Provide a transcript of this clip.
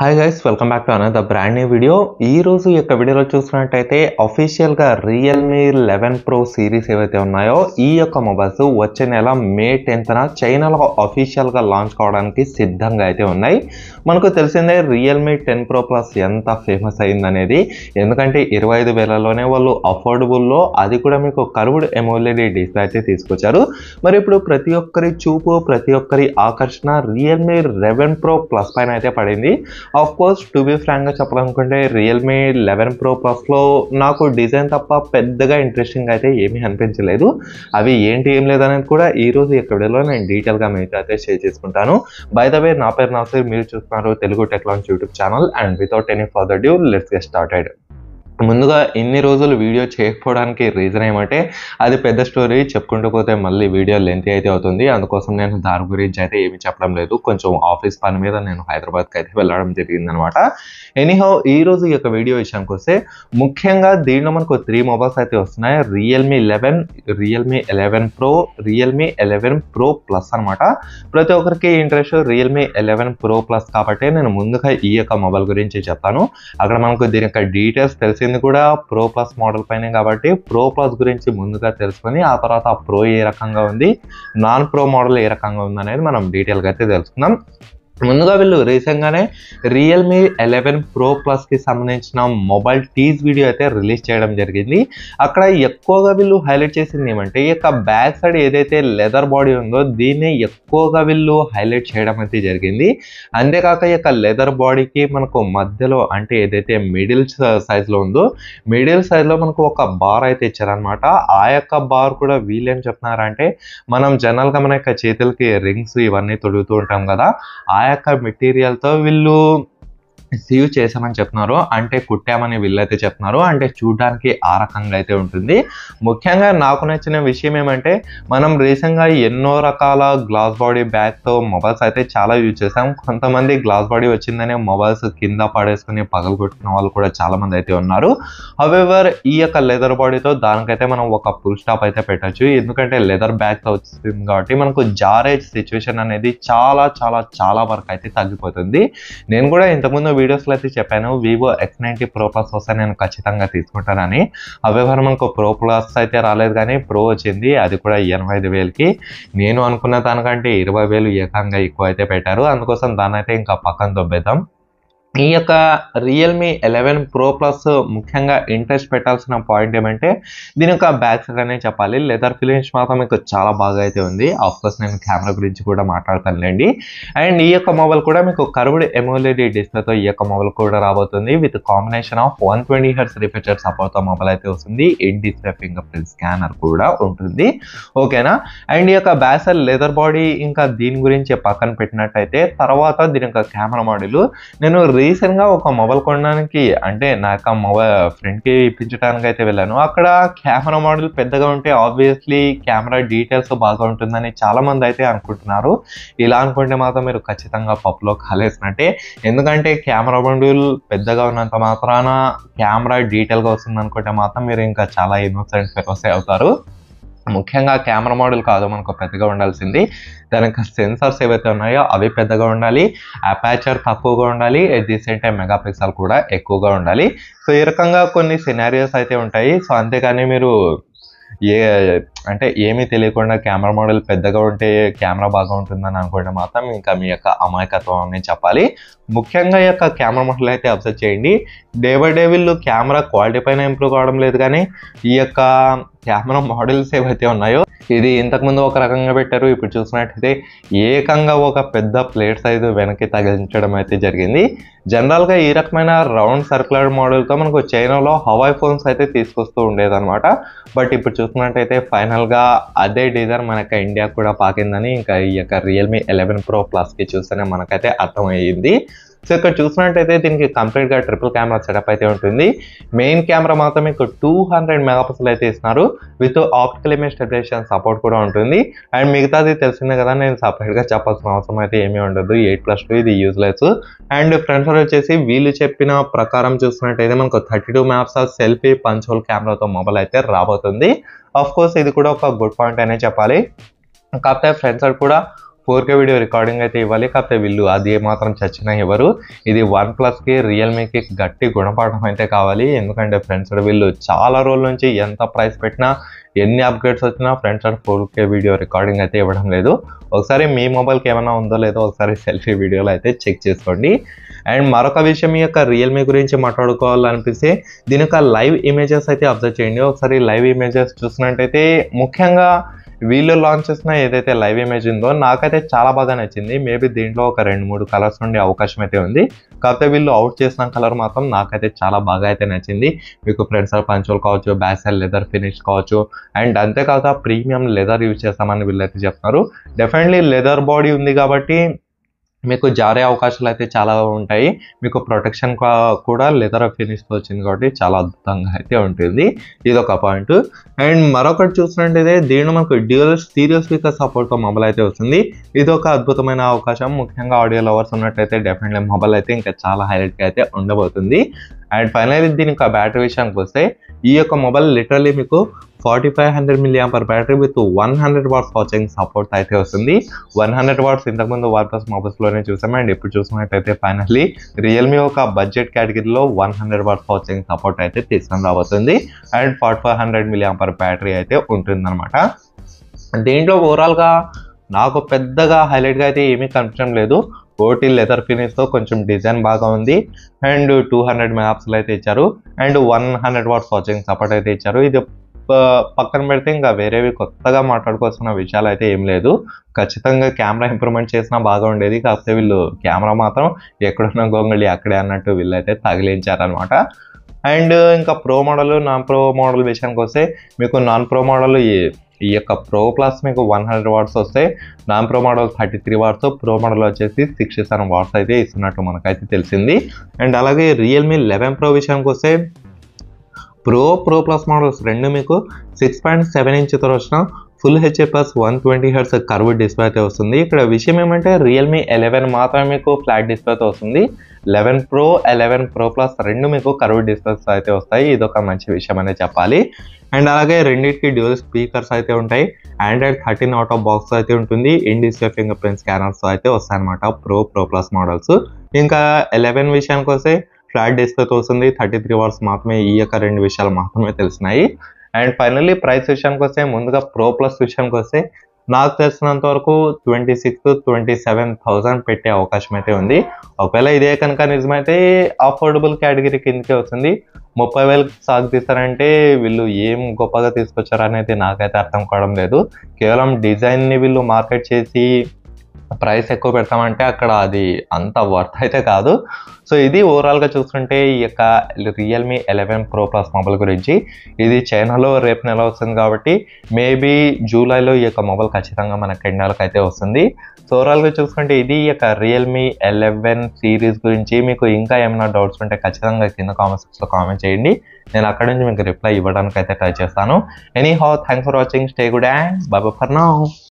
hi guys welcome back to another brand new video ఈ రోజు యొక్క వీడియోలో చూసినట్టయితే అఫీషియల్గా రియల్మీ లెవెన్ ప్రో సిరీస్ ఏవైతే ఉన్నాయో ఈ యొక్క మొబైల్స్ వచ్చే నెల మే టెన్త్న చైనాలో అఫీషియల్గా లాంచ్ కావడానికి సిద్ధంగా అయితే ఉన్నాయి మనకు తెలిసిందే రియల్మీ టెన్ ప్రో ప్లస్ ఎంత ఫేమస్ అయిందనేది ఎందుకంటే ఇరవై ఐదు వేలలోనే వాళ్ళు అఫోర్డబుల్లో అది కూడా మీకు కర్వ్డ్ ఎమోలేడీ డిస్ప్లే అయితే తీసుకొచ్చారు మరి ఇప్పుడు ప్రతి ఒక్కరి చూపు ప్రతి ఒక్కరి ఆకర్షణ రియల్మీ లెవెన్ ప్రో ప్లస్ పైన అయితే పడింది ఆఫ్ కోర్స్ టు బీ గా చెప్పాలనుకుంటే రియల్మీ లెవెన్ ప్రో లో నాకు డిజైన్ తప్ప పెద్దగా ఇంట్రెస్టింగ్ అయితే ఏమీ అనిపించలేదు అవి ఏంటి ఏం లేదనేది కూడా ఈరోజు ఈ వీడియోలో నేను డీటెయిల్గా మీకు అయితే షేర్ చేసుకుంటాను బై ద వే నా పేరు నా మీరు చూస్తున్నారు Telugu technology YouTube channel and without any further due let's get started ముందుగా ఇన్ని రోజులు వీడియో చేయకపోవడానికి రీజన్ ఏమంటే అది పెద్ద స్టోరీ చెప్పుకుంటూ పోతే మళ్ళీ వీడియో లెంత్ అయితే అవుతుంది అందుకోసం నేను దాని గురించి అయితే ఏమి చెప్పడం లేదు కొంచెం ఆఫీస్ పని మీద నేను హైదరాబాద్కి అయితే వెళ్ళడం జరిగిందనమాట ఎనీహౌ ఈ రోజు యొక్క వీడియో విషయానికి వస్తే ముఖ్యంగా దీనిలో మనకు త్రీ మొబైల్స్ అయితే వస్తున్నాయి Realme eleven Realme eleven pro Realme eleven pro plus అనమాట ప్రతి ఒక్కరికి interest Realme eleven pro plus కాబట్టి నేను ముందుగా ఈ యొక్క మొబైల్ గురించి చెప్తాను అక్కడ మనకు దీని యొక్క డీటెయిల్స్ తెలిసింది చెప్పింది కూడా ప్రో ప్లస్ మోడల్ పైనే కాబట్టి ప్రో ప్లస్ గురించి ముందుగా తెలుసుకొని ఆ తర్వాత ప్రో ఏ రకంగా ఉంది నాన్ ప్రో మోడల్ ఏ రకంగా ఉంది అనేది మనం డీటెయిల్గా అయితే తెలుసుకుందాం ముందుగా వీళ్ళు రీసెంట్గానే రియల్మీ ఎలెవెన్ ప్రో ప్లస్కి సంబంధించిన మొబైల్ టీజ్ వీడియో అయితే రిలీజ్ చేయడం జరిగింది అక్కడ ఎక్కువగా వీళ్ళు హైలైట్ చేసింది ఏమంటే ఈ యొక్క బ్యాక్ సైడ్ ఏదైతే లెదర్ బాడీ ఉందో దీన్ని ఎక్కువగా వీళ్ళు హైలైట్ చేయడం అయితే జరిగింది అంతేకాక ఈ యొక్క లెదర్ బాడీకి మనకు మధ్యలో అంటే ఏదైతే మిడిల్ సైజ్లో ఉందో మిడిల్ సైజ్లో మనకు ఒక బార్ అయితే ఇచ్చారనమాట ఆ యొక్క బార్ కూడా ఏం చెప్తున్నారంటే మనం జనరల్గా మన యొక్క చేతులకి రింగ్స్ ఇవన్నీ తొడుగుతూ ఉంటాం కదా ఆ యొక్క మెటీరియల్తో వీళ్ళు సీవ్ చేసామని చెప్తున్నారు అంటే కుట్టామని వీళ్ళైతే చెప్తున్నారు అంటే చూడడానికి ఆ రకంగా అయితే ఉంటుంది ముఖ్యంగా నాకు నచ్చిన విషయం ఏమంటే మనం రీసెంట్గా ఎన్నో రకాల గ్లాస్ బాడీ బ్యాగ్తో మొబైల్స్ అయితే చాలా యూజ్ చేసాం కొంతమంది గ్లాస్ బాడీ వచ్చిందనే మొబైల్స్ కింద పడేసుకుని కొట్టిన వాళ్ళు కూడా చాలామంది అయితే ఉన్నారు హవెవర్ ఈ యొక్క లెదర్ బాడీతో దానికైతే మనం ఒక ఫుల్ స్టాప్ అయితే పెట్టచ్చు ఎందుకంటే లెదర్ బ్యాగ్తో వచ్చింది కాబట్టి మనకు జారేజ్ సిచ్యువేషన్ అనేది చాలా చాలా చాలా వరకు అయితే తగ్గిపోతుంది నేను కూడా ఇంతకుముందు వీడియోస్లో అయితే చెప్పాను Vivo X ninety pro plus వస్తే నేను ఖచ్చితంగా తీసుకుంటానని అవెవర్ మనకు ప్రో ప్లస్ అయితే రాలేదు కానీ ప్రో వచ్చింది అది కూడా ఎనభై ఐదు వేలకి నేను అనుకున్న దానికంటే ఇరవై వేలు ఏకంగా ఎక్కువ అయితే పెట్టారు అందుకోసం దాన్ని అయితే ఇంకా పక్కన దొబ్బేద్దాం ఈ యొక్క రియల్మీ ఎలెవెన్ ప్రో ప్లస్ ముఖ్యంగా ఇంట్రెస్ట్ పెట్టాల్సిన పాయింట్ ఏమంటే దీని యొక్క బ్యాక్ సైడ్ అనే చెప్పాలి లెదర్ ఫిలిమ్స్ మాత్రం మీకు చాలా బాగా అయితే ఉంది కోర్స్ నేను కెమెరా గురించి కూడా మాట్లాడతానులేండి అండ్ ఈ యొక్క మొబైల్ కూడా మీకు కర్వ్డ్ ఎమోలేడి డిస్ప్లేతో ఈ యొక్క మొబైల్ కూడా రాబోతుంది with combination of one twenty hertz refresher సపోర్ట్తో మొబైల్ అయితే వస్తుంది in display fingerprint scanner కూడా ఉంటుంది ఓకేనా అండ్ ఈ యొక్క బ్యాక్ సైడ్ లెదర్ బాడీ ఇంకా దీని గురించి పక్కన పెట్టినట్టయితే తర్వాత దీని యొక్క కెమెరా మోడల్ నేను రీసెంట్గా ఒక మొబైల్ కొనడానికి అంటే నాకు ఆ మొబైల్ ఫ్రెండ్కి ఇప్పించడానికి అయితే వెళ్ళాను అక్కడ కెమెరా మోడల్ పెద్దగా ఉంటే ఆబ్వియస్లీ కెమెరా డీటెయిల్స్ బాగా ఉంటుందని చాలామంది అయితే అనుకుంటున్నారు ఇలా అనుకుంటే మాత్రం మీరు ఖచ్చితంగా పప్పులో కాలేసినట్టే ఎందుకంటే కెమెరా మోడల్ పెద్దగా ఉన్నంత మాత్రాన కెమెరా డీటెయిల్గా వస్తుంది అనుకుంటే మాత్రం మీరు ఇంకా చాలా ఇన్నోసెంట్ ఫెలోసే అవుతారు ముఖ్యంగా కెమెరా మోడల్ కాదు మనకు పెద్దగా ఉండాల్సింది దానికి సెన్సార్స్ ఏవైతే ఉన్నాయో అవి పెద్దగా ఉండాలి అపాచర్ తక్కువగా ఉండాలి ఎట్ ది సేమ్ టైం కూడా ఎక్కువగా ఉండాలి సో ఈ రకంగా కొన్ని సినారియోస్ అయితే ఉంటాయి సో అంతేకాని మీరు ఏ అంటే ఏమీ తెలియకుండా కెమెరా మోడల్ పెద్దగా ఉంటే కెమెరా బాగా ఉంటుందని అనుకుంటే మాత్రం ఇంకా మీ యొక్క అమాయకత్వం అని చెప్పాలి ముఖ్యంగా యొక్క కెమెరా మోడల్ అయితే అబ్జర్వ్ చేయండి డే బై డే వీళ్ళు కెమెరా క్వాలిటీ పైన ఇంప్రూవ్ కావడం లేదు కానీ ఈ యొక్క కెమెరా మోడల్స్ ఏవైతే ఉన్నాయో ఇది ఇంతకుముందు ఒక రకంగా పెట్టారు ఇప్పుడు చూసినట్టయితే ఏకంగా ఒక పెద్ద ప్లేట్ సైజు వెనక్కి తగ్గించడం అయితే జరిగింది జనరల్గా ఈ రకమైన రౌండ్ సర్క్యులర్ మోడల్తో మనకు చైనాలో హవాయ్ ఫోన్స్ అయితే తీసుకొస్తూ ఉండేదన్నమాట బట్ ఇప్పుడు చూసినట్టయితే ఫైన్ ఫైనల్గా అదే డీజర్ మనకి ఇండియా కూడా పాకిందని ఇంకా ఈ యొక్క రియల్మీ ఎలెవెన్ ప్రో ప్లస్కి చూస్తేనే మనకైతే అర్థమయ్యింది సో ఇక్కడ చూసినట్టయితే దీనికి కంప్లీట్గా ట్రిపుల్ కెమెరా సెటప్ అయితే ఉంటుంది మెయిన్ కెమెరా మాత్రం మీకు టూ హండ్రెడ్ మెగాపిక్సల్ అయితే ఇస్తున్నారు with optical image stabilisation support కూడా ఉంటుంది అండ్ మిగతాది తెలిసిందే కదా నేను సపరేట్గా చెప్పాల్సిన అవసరం అయితే ఏమీ ఉండదు ఎయిట్ ప్లస్ టూ ఇది యూజ్లెస్ అండ్ ఫ్రంట్ వచ్చేసి వీళ్ళు చెప్పిన ప్రకారం చూసినట్టయితే మనకు thirty two MP selfie punch hole కెమెరాతో మొబైల్ అయితే రాబోతుంది అఫ్ కోర్స్ ఇది కూడా ఒక గుడ్ పాయింట్ అనే చెప్పాలి కాకపోతే ఫ్రెండ్స్ కూడా ఫోర్ కే వీడియో రికార్డింగ్ అయితే ఇవ్వాలి కాకపోతే వీళ్ళు అది మాత్రం చచ్చినా ఇవ్వరు ఇది వన్ ప్లస్కి రియల్మీకి గట్టి గుణపాఠం అయితే కావాలి ఎందుకంటే ఫ్రెండ్స్ వీళ్ళు చాలా రోజుల నుంచి ఎంత ప్రైస్ పెట్టినా ఎన్ని అప్గ్రేడ్స్ వచ్చినా friends and four K video recording అయితే ఇవ్వడం లేదు ఒకసారి మీ మొబైల్కి ఏమైనా ఉందో లేదో ఒకసారి సెల్ఫీ వీడియోలో అయితే చెక్ చేసుకోండి అండ్ మరొక విషయం ఈ యొక్క రియల్మీ గురించి మాట్లాడుకోవాలనిపిస్తే దీని యొక్క లైవ్ ఇమేజెస్ అయితే అబ్జర్వ్ చేయండి ఒకసారి లైవ్ ఇమేజెస్ చూసినట్టయితే ముఖ్యంగా వీళ్ళు లాంచ్ చేసిన ఏదైతే లైవ్ ఇమేజ్ ఉందో నాకైతే చాలా బాగా నచ్చింది మేబీ దీంట్లో ఒక రెండు మూడు కలర్స్ ఉండే అవకాశం అయితే ఉంది కాకపోతే వీళ్ళు అవుట్ చేసిన కలర్ మాత్రం నాకైతే చాలా బాగా అయితే నచ్చింది మీకు ఫ్రెండ్స్ సైడ్ పంచోల్ కావచ్చు బ్యాక్ లెదర్ ఫినిష్ కావచ్చు అండ్ అంతేకాక ప్రీమియం లెదర్ యూజ్ చేస్తామని వీళ్ళైతే చెప్తున్నారు డెఫినెట్లీ లెదర్ బాడీ ఉంది కాబట్టి మీకు జారే అవకాశాలు అయితే చాలా ఉంటాయి మీకు ప్రొటెక్షన్ కూడా లెదర్ ఫినిష్తో వచ్చింది కాబట్టి చాలా అద్భుతంగా అయితే ఉంటుంది ఇది ఒక పాయింట్ అండ్ మరొకటి చూసినట్టయితే దీనిలో మనకు డ్యూయల్ స్టీరియో స్పీకర్ సపోర్ట్తో మొబైల్ అయితే వస్తుంది ఇది ఒక అద్భుతమైన అవకాశం ముఖ్యంగా ఆడియో లవర్స్ ఉన్నట్టయితే డెఫినెట్లీ మొబైల్ అయితే ఇంకా చాలా హైలైట్గా అయితే ఉండబోతుంది అండ్ ఫైనల్లీ దీనికి బ్యాటరీ విషయానికి వస్తే ఈ యొక్క మొబైల్ లిటరలీ మీకు forty five hundred milliampere battery with one hundred watts charging support అయితే వస్తుంది వన్ హండ్రెడ్ వాట్స్ ఇంతకుముందు వన్ ప్లస్ మొబైల్స్లోనే చూసాము అండ్ ఇప్పుడు చూసినట్టయితే ఫైనల్లీ రియల్మీ ఒక బడ్జెట్ కేటగిరీలో one hundred watts charging support అయితే తీసుకుని రాబోతుంది and forty five hundred milliampere battery అయితే ఉంటుందన్నమాట దీంట్లో ఓవరాల్గా నాకు పెద్దగా హైలైట్గా అయితే ఏమీ కనిపించడం లేదు కోటి లెదర్ ఫినిష్తో కొంచెం డిజైన్ బాగా ఉంది అండ్ టూ హండ్రెడ్ మ్యాప్స్లు అయితే ఇచ్చారు and one hundred watts charging support అయితే ఇచ్చారు ఇది పక్కన పెడితే ఇంకా వేరేవి కొత్తగా మాట్లాడుకోవాల్సిన విషయాలు అయితే ఏం లేదు ఖచ్చితంగా కెమెరా ఇంప్రూవ్మెంట్ చేసినా బాగా ఉండేది కాకపోతే వీళ్ళు కెమెరా మాత్రం ఎక్కడున్న గొంగళి అక్కడే అన్నట్టు వీళ్ళైతే తగిలించారనమాట అండ్ ఇంకా pro model non pro model విషయానికి వస్తే మీకు నాన్ ప్రో మోడల్ ఈ యొక్క ప్రో ప్లాస్ మీకు వన్ హండ్రెడ్ వాట్స్ వస్తే non pro model thirty three watts pro model వచ్చేసి సిక్స్టీ సెవెన్ వాట్స్ అయితే ఇస్తున్నట్టు మనకైతే తెలిసింది అండ్ అలాగే రియల్మీ లెవెన్ ప్రో విషయానికి వస్తే ప్రో ప్రో ప్లస్ మోడల్స్ రెండు మీకు సిక్స్ పాయింట్ సెవెన్ ఇంచుతో వచ్చిన full plus one twenty hertz curve display అయితే వస్తుంది ఇక్కడ విషయం ఏమంటే రియల్మీ ఎలెవెన్ మాత్రమే మీకు ఫ్లాట్ డిస్ప్లే వస్తుంది eleven pro eleven pro plus రెండు మీకు కర్వ్ డిస్ప్లేస్ అయితే వస్తాయి ఇది ఒక మంచి విషయం అనేది చెప్పాలి అండ్ అలాగే రెండింటికి డ్యూల్ స్పీకర్స్ అయితే ఉంటాయి Android thirteen out of box అయితే ఉంటుంది ఇన్ ఫింగర్ ప్రింట్ స్కానర్స్ అయితే వస్తాయన్నమాట ప్రో ప్రో ప్లస్ మోడల్స్ ఇంకా ఎలెవెన్ విషయానికి వస్తే ఫ్లాట్ డిస్ప్లేతో వస్తుంది థర్టీ త్రీ అవర్స్ మాత్రమే ఈ యొక్క రెండు విషయాలు మాత్రమే తెలిసినాయి అండ్ ఫైనల్లీ ప్రైస్ విషయానికి వస్తే ముందుగా ప్రో ప్లస్ విషయానికి వస్తే నాకు తెలిసినంత వరకు twenty six twenty seven thousand పెట్టే అవకాశం అయితే ఉంది ఒకవేళ ఇదే కనుక నిజమైతే అఫోర్డబుల్ కేటగిరీ కిందకే వస్తుంది ముప్పై వేలకు సాగు తీస్తారంటే వీళ్ళు ఏం గొప్పగా తీసుకొచ్చారనేది నాకైతే అర్థం కావడం లేదు కేవలం డిజైన్ని వీళ్ళు మార్కెట్ చేసి ప్రైస్ ఎక్కువ పెడతామంటే అక్కడ అది అంత వర్త్ అయితే కాదు సో ఇది ఓవరాల్గా చూస్తుంటే ఈ యొక్క Realme eleven pro plus mobile గురించి ఇది చైనాలో రేపు నెల వస్తుంది కాబట్టి మేబీ జూలైలో ఈ యొక్క మొబైల్ ఖచ్చితంగా మన కెండాలకు అయితే వస్తుంది సో ఓవరాల్గా చూసుకుంటే ఇది ఈ యొక్క రియల్మీ ఎలెవెన్ సిరీస్ గురించి మీకు ఇంకా ఏమైనా డౌట్స్ ఉంటే ఖచ్చితంగా కింద కామెంట్ సెక్స్లో కామెంట్ చేయండి నేను అక్కడ నుంచి మీకు రిప్లై ఇవ్వడానికి అయితే ట్రై చేస్తాను anyhow thanks for watching stay good and bye bye for now